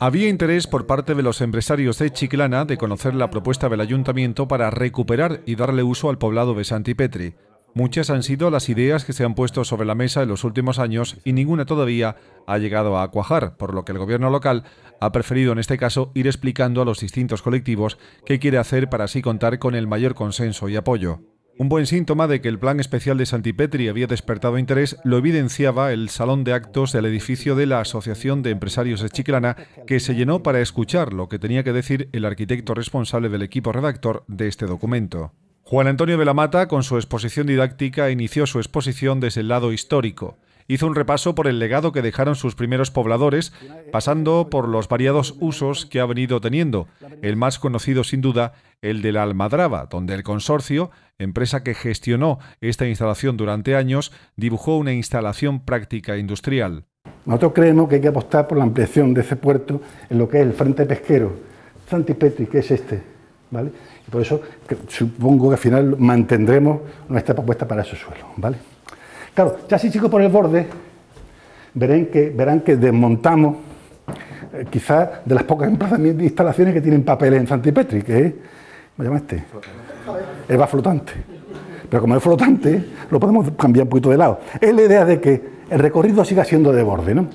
Había interés por parte de los empresarios de Chiclana de conocer la propuesta del ayuntamiento para recuperar y darle uso al poblado de Santipetri. Muchas han sido las ideas que se han puesto sobre la mesa en los últimos años y ninguna todavía ha llegado a cuajar, por lo que el gobierno local ha preferido en este caso ir explicando a los distintos colectivos qué quiere hacer para así contar con el mayor consenso y apoyo. Un buen síntoma de que el plan especial de Santipetri había despertado interés lo evidenciaba el salón de actos del edificio de la Asociación de Empresarios de Chiclana, que se llenó para escuchar lo que tenía que decir el arquitecto responsable del equipo redactor de este documento. Juan Antonio de Mata, con su exposición didáctica, inició su exposición desde el lado histórico hizo un repaso por el legado que dejaron sus primeros pobladores, pasando por los variados usos que ha venido teniendo, el más conocido sin duda, el de la Almadraba, donde el consorcio, empresa que gestionó esta instalación durante años, dibujó una instalación práctica industrial. Nosotros creemos que hay que apostar por la ampliación de ese puerto en lo que es el frente pesquero, Santipetri, que es este, ¿vale? Y por eso supongo que al final mantendremos nuestra propuesta para ese suelo, ¿vale? Claro, ya si sigo por el borde, verán que, verán que desmontamos eh, quizás de las pocas instalaciones que tienen papel en Santipetri, que es, este? El va flotante. Pero como es flotante, lo podemos cambiar un poquito de lado. Es la idea de que el recorrido siga siendo de borde, ¿no?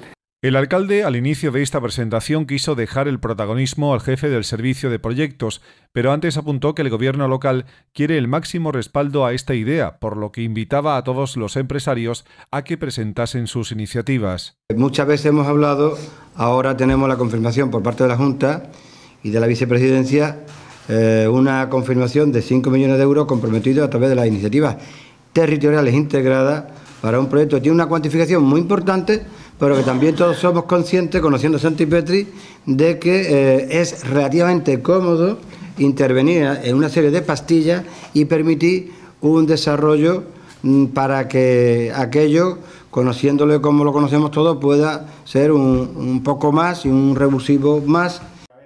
El alcalde al inicio de esta presentación quiso dejar el protagonismo al jefe del servicio de proyectos, pero antes apuntó que el gobierno local quiere el máximo respaldo a esta idea, por lo que invitaba a todos los empresarios a que presentasen sus iniciativas. Muchas veces hemos hablado, ahora tenemos la confirmación por parte de la Junta y de la Vicepresidencia, eh, una confirmación de 5 millones de euros comprometidos a través de las iniciativas territoriales integradas para un proyecto. que Tiene una cuantificación muy importante pero que también todos somos conscientes, conociendo a Santi Petri, de que eh, es relativamente cómodo intervenir en una serie de pastillas y permitir un desarrollo mm, para que aquello, conociéndole como lo conocemos todos, pueda ser un, un poco más y un revulsivo más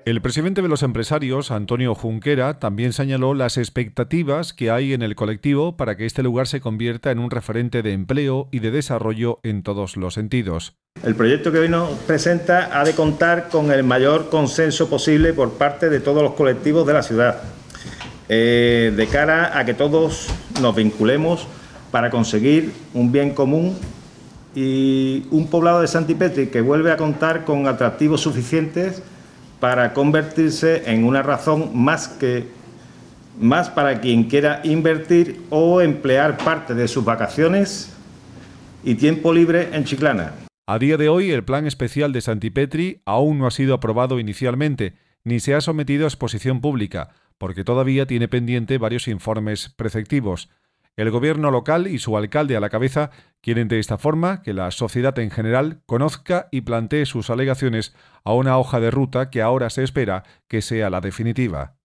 el presidente de los empresarios, Antonio Junquera, también señaló las expectativas que hay en el colectivo para que este lugar se convierta en un referente de empleo y de desarrollo en todos los sentidos. El proyecto que hoy nos presenta ha de contar con el mayor consenso posible por parte de todos los colectivos de la ciudad, eh, de cara a que todos nos vinculemos para conseguir un bien común y un poblado de Santipetri que vuelve a contar con atractivos suficientes para convertirse en una razón más que más para quien quiera invertir o emplear parte de sus vacaciones y tiempo libre en Chiclana. A día de hoy, el plan especial de Santipetri aún no ha sido aprobado inicialmente, ni se ha sometido a exposición pública, porque todavía tiene pendiente varios informes preceptivos. El gobierno local y su alcalde a la cabeza quieren de esta forma que la sociedad en general conozca y plantee sus alegaciones a una hoja de ruta que ahora se espera que sea la definitiva.